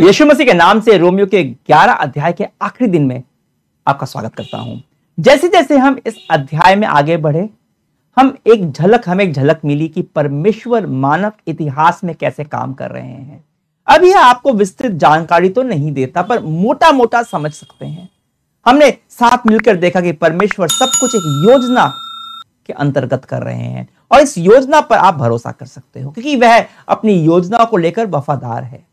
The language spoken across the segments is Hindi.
यीशु मसीह के नाम से रोमियो के 11 अध्याय के आखिरी दिन में आपका स्वागत करता हूं जैसे जैसे हम इस अध्याय में आगे बढ़े हम एक झलक हमें एक झलक मिली कि परमेश्वर मानव इतिहास में कैसे काम कर रहे हैं अब यह आपको विस्तृत जानकारी तो नहीं देता पर मोटा मोटा समझ सकते हैं हमने साथ मिलकर देखा कि परमेश्वर सब कुछ एक योजना के अंतर्गत कर रहे हैं और इस योजना पर आप भरोसा कर सकते हो क्योंकि वह अपनी योजना को लेकर वफादार है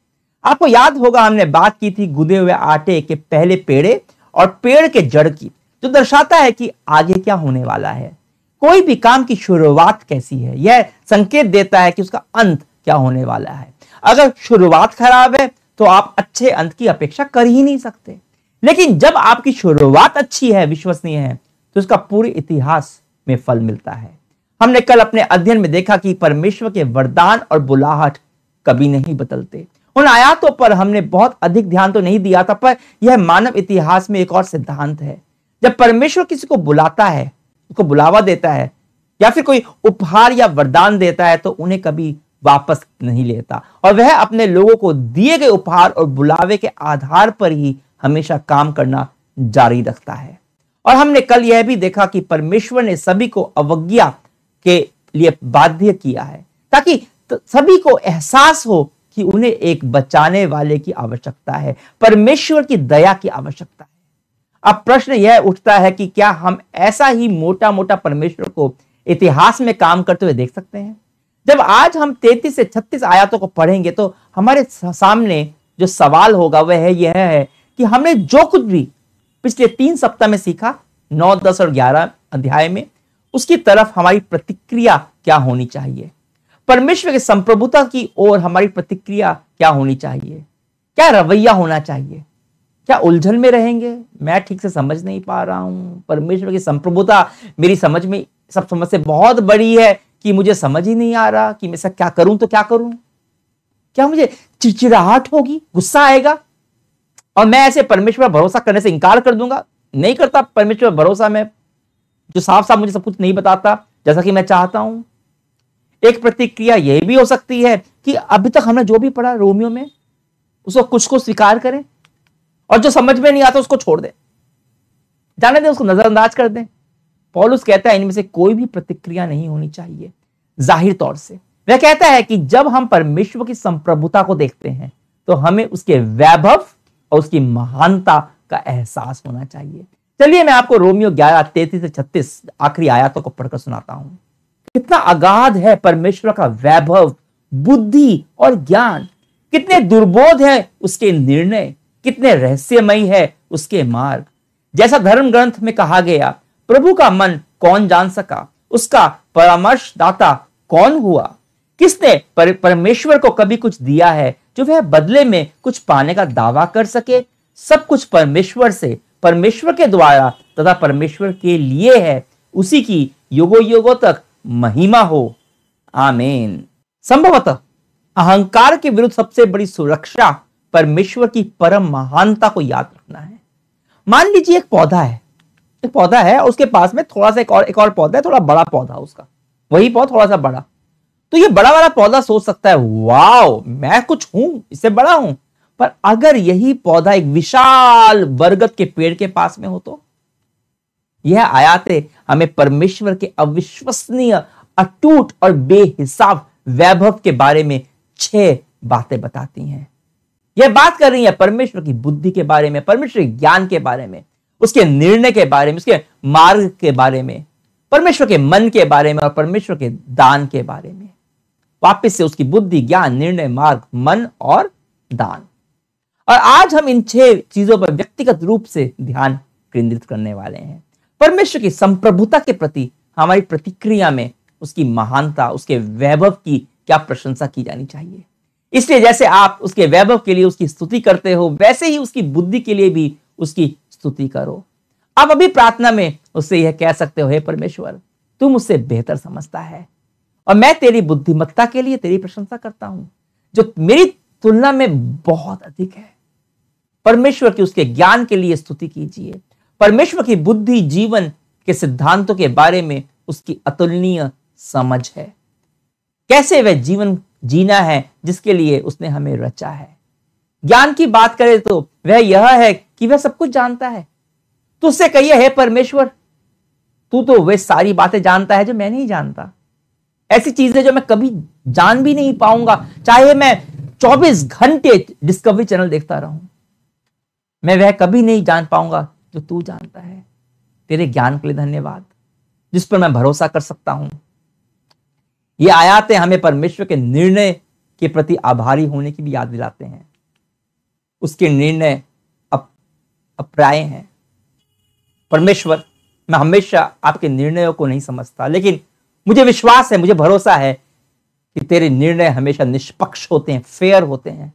आपको याद होगा हमने बात की थी गुदे हुए आटे के पहले पेड़े और पेड़ के जड़ की जो दर्शाता है कि आगे क्या होने वाला है कोई भी काम की शुरुआत कैसी है यह संकेत देता है कि उसका अंत क्या होने वाला है अगर शुरुआत खराब है तो आप अच्छे अंत की अपेक्षा कर ही नहीं सकते लेकिन जब आपकी शुरुआत अच्छी है विश्वसनीय है तो उसका पूरे इतिहास में फल मिलता है हमने कल अपने अध्ययन में देखा कि परमेश्वर के वरदान और बुलाहट कभी नहीं बदलते उन आयातों पर हमने बहुत अधिक ध्यान तो नहीं दिया था पर यह मानव इतिहास में एक और सिद्धांत है जब परमेश्वर किसी को बुलाता है उसको बुलावा देता है या फिर कोई उपहार या वरदान देता है तो उन्हें कभी वापस नहीं लेता और वह अपने लोगों को दिए गए उपहार और बुलावे के आधार पर ही हमेशा काम करना जारी रखता है और हमने कल यह भी देखा कि परमेश्वर ने सभी को अवज्ञा के लिए बाध्य किया है ताकि सभी को एहसास हो कि उन्हें एक बचाने वाले की आवश्यकता है परमेश्वर की दया की आवश्यकता है अब प्रश्न यह उठता है कि क्या हम ऐसा ही मोटा मोटा परमेश्वर को इतिहास में काम करते हुए देख सकते हैं जब आज हम 33 से 36 आयातों को पढ़ेंगे तो हमारे सामने जो सवाल होगा वह है यह है कि हमने जो कुछ भी पिछले तीन सप्ताह में सीखा नौ दस और ग्यारह अध्याय में उसकी तरफ हमारी प्रतिक्रिया क्या होनी चाहिए परमेश्वर की संप्रभुता की ओर हमारी प्रतिक्रिया क्या होनी चाहिए क्या रवैया होना चाहिए क्या उलझन में रहेंगे मैं ठीक से समझ नहीं पा रहा हूं परमेश्वर की संप्रभुता मेरी समझ में सब समझ से बहुत बड़ी है कि मुझे समझ ही नहीं आ रहा कि मैं सब क्या करूं तो क्या करूं क्या मुझे चिड़चिड़ाहट होगी गुस्सा आएगा और मैं ऐसे परमेश्वर भरोसा करने से इनकार कर दूंगा नहीं करता परमेश्वर भरोसा में जो साफ साफ मुझे सब कुछ नहीं बताता जैसा कि मैं चाहता हूं एक प्रतिक्रिया यह भी हो सकती है कि अभी तक हमने जो भी पढ़ा रोमियो में उसको कुछ को स्वीकार करें और जो समझ में नहीं आता उसको छोड़ दें जाने दें उसको नजरअंदाज कर दें पॉलुस कहता है इनमें से कोई भी प्रतिक्रिया नहीं होनी चाहिए जाहिर तौर से वह कहता है कि जब हम परमेश्वर की संप्रभुता को देखते हैं तो हमें उसके वैभव और उसकी महानता का एहसास होना चाहिए चलिए मैं आपको रोमियो ग्यारह तैतीस से छत्तीस आखिरी आयातों को पढ़कर सुनाता हूं कितना अगाध है परमेश्वर का वैभव बुद्धि और ज्ञान कितने दुर्बोध है उसके निर्णय कितने रहस्यमयी है उसके मार्ग जैसा धर्म ग्रंथ में कहा गया प्रभु का मन कौन जान सका उसका परामर्शदाता कौन हुआ किसने पर, परमेश्वर को कभी कुछ दिया है जो वह बदले में कुछ पाने का दावा कर सके सब कुछ परमेश्वर से परमेश्वर के द्वारा तथा परमेश्वर के लिए है उसी की युगो युगो तक महिमा हो आमेन संभवतः अहंकार के विरुद्ध सबसे बड़ी सुरक्षा परमेश्वर की परम महानता को याद रखना है मान लीजिए एक पौधा है एक पौधा है उसके पास में थोड़ा सा एक और एक और पौधा है थोड़ा बड़ा पौधा उसका वही पौधा थोड़ा सा बड़ा तो ये बड़ा वाला पौधा सोच सकता है वाओ मैं कुछ हूं इससे बड़ा हूं पर अगर यही पौधा एक विशाल बरगद के पेड़ के पास में हो तो यह आयातें हमें परमेश्वर के अविश्वसनीय अटूट और बेहिसाब वैभव के बारे में छह बातें बताती हैं यह बात कर रही है परमेश्वर की बुद्धि के बारे में परमेश्वर के ज्ञान के बारे में उसके निर्णय के बारे में उसके मार्ग के बारे में परमेश्वर के मन के बारे में और परमेश्वर के दान के बारे में वापिस से उसकी बुद्धि ज्ञान निर्णय मार्ग मन और दान और आज हम इन छह चीजों पर व्यक्तिगत रूप से ध्यान केंद्रित करने वाले हैं परमेश्वर की संप्रभुता के प्रति हमारी प्रतिक्रिया में उसकी महानता उसके वैभव की क्या प्रशंसा की जानी चाहिए इसलिए जैसे आप उसके वैभव के लिए उसकी स्तुति करते हो वैसे ही उसकी बुद्धि के लिए भी उसकी स्तुति करो आप अभी प्रार्थना में उससे यह कह सकते हो हे परमेश्वर तू मुझसे बेहतर समझता है और मैं तेरी बुद्धिमत्ता के लिए तेरी प्रशंसा करता हूं जो मेरी तुलना में बहुत अधिक है परमेश्वर की उसके ज्ञान के लिए स्तुति कीजिए परमेश्वर की बुद्धि जीवन के सिद्धांतों के बारे में उसकी अतुलनीय समझ है कैसे वह जीवन जीना है जिसके लिए उसने हमें रचा है ज्ञान की बात करें तो वह यह है कि वह सब कुछ जानता है तो उससे कहिए हे परमेश्वर तू तो वे सारी बातें जानता है जो मैं नहीं जानता ऐसी चीजें जो मैं कभी जान भी नहीं पाऊंगा चाहे मैं 24 घंटे डिस्कवरी चैनल देखता रहूं मैं वह कभी नहीं जान पाऊंगा जो तू जानता है तेरे ज्ञान के लिए धन्यवाद जिस पर मैं भरोसा कर सकता हूं ये आयातें हमें परमेश्वर के निर्णय के प्रति आभारी होने की भी याद दिलाते हैं उसके निर्णय अप, अप्राय हैं परमेश्वर मैं हमेशा आपके निर्णयों को नहीं समझता लेकिन मुझे विश्वास है मुझे भरोसा है कि तेरे निर्णय हमेशा निष्पक्ष होते हैं फेयर होते हैं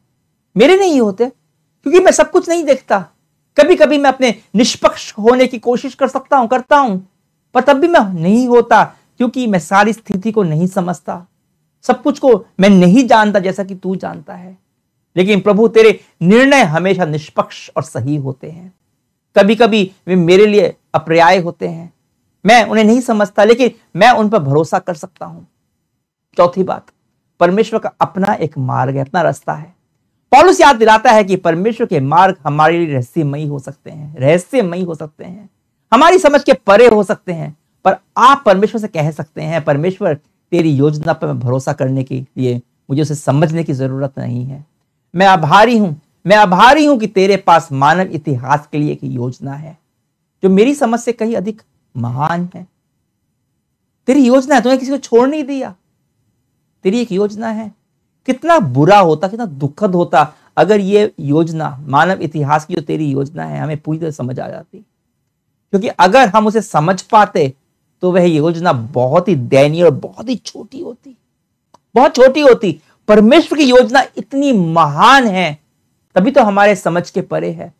मेरे नहीं होते क्योंकि मैं सब कुछ नहीं देखता कभी कभी मैं अपने निष्पक्ष होने की कोशिश कर सकता हूं करता हूं पर तब भी मैं नहीं होता क्योंकि मैं सारी स्थिति को नहीं समझता सब कुछ को मैं नहीं जानता जैसा कि तू जानता है लेकिन प्रभु तेरे निर्णय हमेशा निष्पक्ष और सही होते हैं कभी कभी वे मेरे लिए अपर्याय होते हैं मैं उन्हें नहीं समझता लेकिन मैं उन पर भरोसा कर सकता हूं चौथी बात परमेश्वर का अपना एक मार्ग है अपना रास्ता है पॉलुस याद दिलाता है कि परमेश्वर के मार्ग हमारे लिए रहस्यमयी हो सकते हैं रहस्यमयी हो सकते हैं हमारी समझ के परे हो सकते हैं पर आप परमेश्वर से कह सकते हैं परमेश्वर तेरी योजना पर मैं भरोसा करने के लिए मुझे उसे समझने की जरूरत नहीं है मैं आभारी हूं मैं आभारी हूं कि तेरे पास मानव इतिहास के लिए एक योजना है जो मेरी समझ से कहीं अधिक महान है तेरी योजना है तुमने किसी को छोड़ नहीं दिया तेरी एक योजना है कितना बुरा होता कितना दुखद होता अगर ये योजना मानव इतिहास की जो तेरी योजना है हमें पूरी तरह समझ आ जाती क्योंकि अगर हम उसे समझ पाते तो वह योजना बहुत ही दयनीय और बहुत ही छोटी होती बहुत छोटी होती परमेश्वर की योजना इतनी महान है तभी तो हमारे समझ के परे है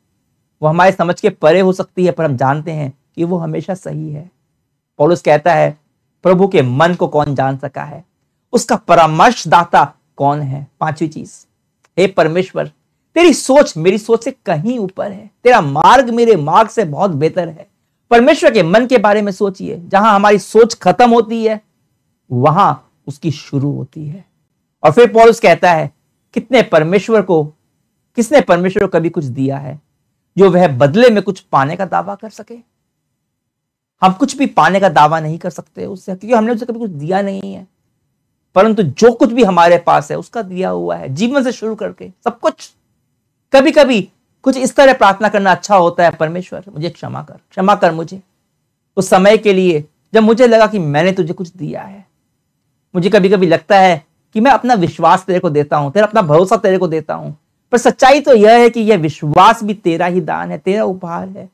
वो हमारे समझ के परे हो सकती है पर हम जानते हैं कि वो हमेशा सही है पौलुस कहता है प्रभु के मन को कौन जान सका है उसका परामर्शदाता कौन है पांचवी चीज हे परमेश्वर तेरी सोच मेरी सोच से कहीं ऊपर है तेरा मार्ग मेरे मार्ग से बहुत बेहतर है परमेश्वर के मन के बारे में सोचिए जहां हमारी सोच खत्म होती है वहां उसकी शुरू होती है और फिर पॉलस कहता है कितने परमेश्वर को किसने परमेश्वर को कभी कुछ दिया है जो वह बदले में कुछ पाने का दावा कर सके हम कुछ भी पाने का दावा नहीं कर सकते उससे क्योंकि हमने उसे कभी कुछ दिया नहीं है परंतु जो कुछ भी हमारे पास है उसका दिया हुआ है जीवन से शुरू करके सब कुछ कभी कभी कुछ इस तरह प्रार्थना करना अच्छा होता है परमेश्वर मुझे क्षमा कर क्षमा कर मुझे उस समय के लिए जब मुझे लगा कि मैंने तुझे कुछ दिया है मुझे कभी कभी लगता है कि मैं अपना विश्वास तेरे को देता हूं तेरा अपना भरोसा तेरे को देता हूं पर सच्चाई तो यह है कि यह विश्वास भी तेरा ही दान है तेरा उपहार है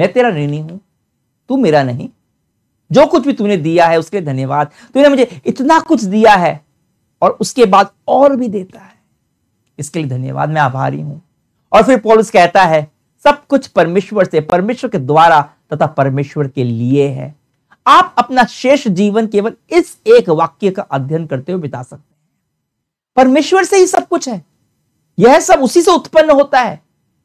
मैं तेरा ऋणी हूं तू मेरा नहीं जो कुछ भी तुमने दिया है उसके लिए धन्यवाद तुमने मुझे इतना कुछ दिया है और उसके बाद और भी देता है इसके लिए धन्यवाद मैं आभारी हूं और फिर पॉलिस कहता है सब कुछ परमेश्वर से परमेश्वर के द्वारा तथा परमेश्वर के लिए है आप अपना शेष जीवन केवल इस एक वाक्य का अध्ययन करते हुए बिता सकते हैं परमेश्वर से ही सब कुछ है यह सब उसी से उत्पन्न होता है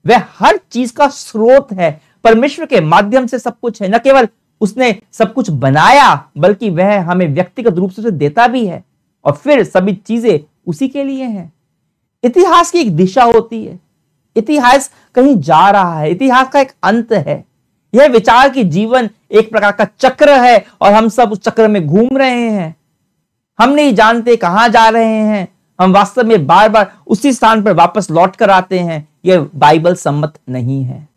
वह हर चीज का स्रोत है परमेश्वर के माध्यम से सब कुछ है न केवल उसने सब कुछ बनाया बल्कि वह हमें व्यक्तिगत रूप से उसे देता भी है और फिर सभी चीजें उसी के लिए हैं इतिहास की एक दिशा होती है इतिहास कहीं जा रहा है इतिहास का एक अंत है यह विचार की जीवन एक प्रकार का चक्र है और हम सब उस चक्र में घूम रहे हैं हम नहीं जानते कहां जा रहे हैं हम वास्तव में बार बार उसी स्थान पर वापस लौट कर आते हैं यह बाइबल सम्मत नहीं है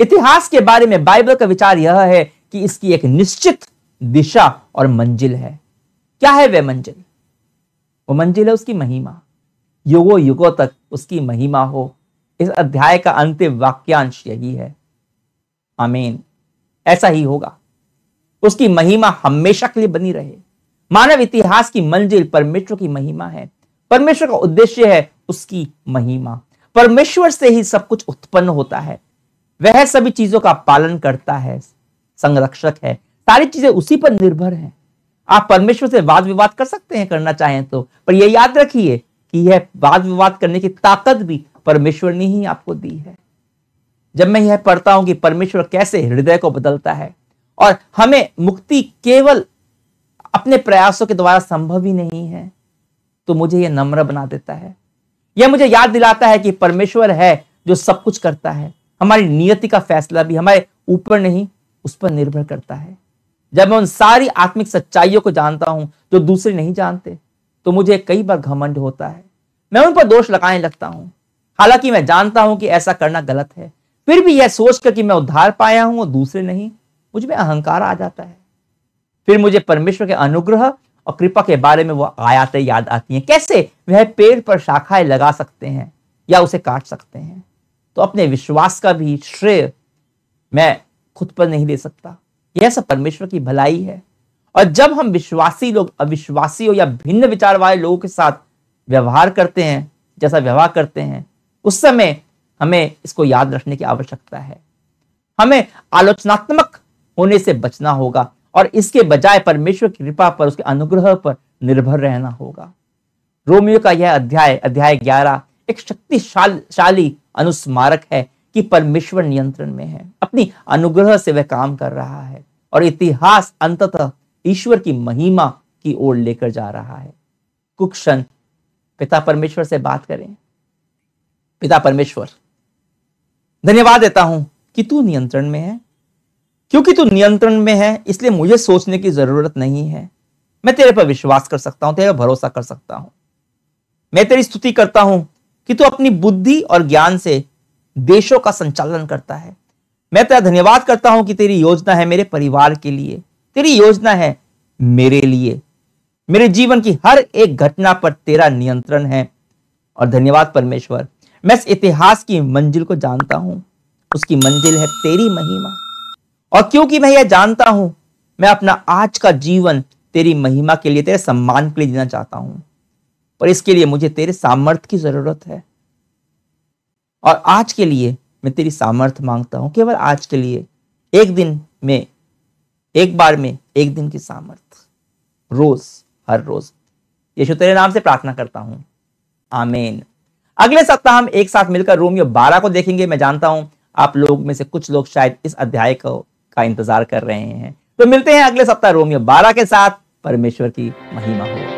इतिहास के बारे में बाइबल का विचार यह है कि इसकी एक निश्चित दिशा और मंजिल है क्या है वह मंजिल वो मंजिल है उसकी महिमा युगो युगों तक उसकी महिमा हो इस अध्याय का अंतिम वाक्यांश यही है आमीन ऐसा ही होगा उसकी महिमा हमेशा के लिए बनी रहे मानव इतिहास की मंजिल परमेश्वर की महिमा है परमेश्वर का उद्देश्य है उसकी महिमा परमेश्वर से ही सब कुछ उत्पन्न होता है वह सभी चीजों का पालन करता है संरक्षक है सारी चीजें उसी पर निर्भर हैं आप परमेश्वर से वाद विवाद कर सकते हैं करना चाहें तो पर यह याद रखिए कि यह वाद विवाद करने की ताकत भी परमेश्वर ने ही आपको दी है जब मैं यह पढ़ता हूं कि परमेश्वर कैसे हृदय को बदलता है और हमें मुक्ति केवल अपने प्रयासों के द्वारा संभव ही नहीं है तो मुझे यह नम्र बना देता है यह मुझे याद दिलाता है कि परमेश्वर है जो सब कुछ करता है हमारी नियति का फैसला भी हमारे ऊपर नहीं उस पर निर्भर करता है जब मैं उन सारी आत्मिक सच्चाइयों को जानता हूं जो दूसरे नहीं जानते तो मुझे कई बार घमंड होता है मैं उन पर दोष लगाने लगता हूं हालांकि मैं जानता हूं कि ऐसा करना गलत है फिर भी यह सोचकर कि मैं उद्धार पाया हूं और दूसरे नहीं मुझमें में अहंकार आ जाता है फिर मुझे परमेश्वर के अनुग्रह और कृपा के बारे में वो आयातें याद आती हैं कैसे वह पेड़ पर शाखाएं लगा सकते हैं या उसे काट सकते हैं तो अपने विश्वास का भी श्रेय मैं खुद पर नहीं ले सकता यह सब परमेश्वर की भलाई है और जब हम विश्वासी लोग हो या भिन्न विचार वाले लोगों के साथ व्यवहार करते हैं जैसा व्यवहार करते हैं उस समय हमें इसको याद रखने की आवश्यकता है हमें आलोचनात्मक होने से बचना होगा और इसके बजाय परमेश्वर की कृपा पर उसके अनुग्रह पर निर्भर रहना होगा रोमियो का यह अध्याय अध्याय ग्यारह एक शक्तिशाली अनुस्मारक है कि परमेश्वर नियंत्रण में है अपनी अनुग्रह से वह काम कर रहा है और इतिहास अंततः ईश्वर की महिमा की ओर लेकर जा रहा है कुक्षण पिता परमेश्वर से बात करें पिता परमेश्वर धन्यवाद देता हूं कि तू नियंत्रण में है क्योंकि तू नियंत्रण में है इसलिए मुझे सोचने की जरूरत नहीं है मैं तेरे पर विश्वास कर सकता हूं तेरे पर भरोसा कर सकता हूं मैं तेरी स्तुति करता हूं कि तू अपनी बुद्धि और ज्ञान से देशों का संचालन करता है मैं तेरा धन्यवाद करता हूं कि तेरी योजना है मेरे परिवार के लिए तेरी योजना है मेरे लिए मेरे जीवन की हर एक घटना पर तेरा नियंत्रण है और धन्यवाद परमेश्वर मैं इस इतिहास की मंजिल को जानता हूं उसकी मंजिल है तेरी महिमा और क्योंकि मैं यह जानता हूं मैं अपना आज का जीवन तेरी महिमा के लिए तेरे सम्मान के लिए जीना चाहता हूं पर इसके लिए मुझे तेरे सामर्थ्य की जरूरत है और आज के लिए मैं तेरी सामर्थ मांगता हूँ केवल आज के लिए एक दिन में एक बार में एक दिन की सामर्थ रोज हर रोज यशु तेरे नाम से प्रार्थना करता हूँ आमेन अगले सप्ताह हम एक साथ मिलकर रोमियो बारह को देखेंगे मैं जानता हूँ आप लोग में से कुछ लोग शायद इस अध्याय को का इंतजार कर रहे हैं तो मिलते हैं अगले सप्ताह रोमियो बारह के साथ परमेश्वर की महिमा हो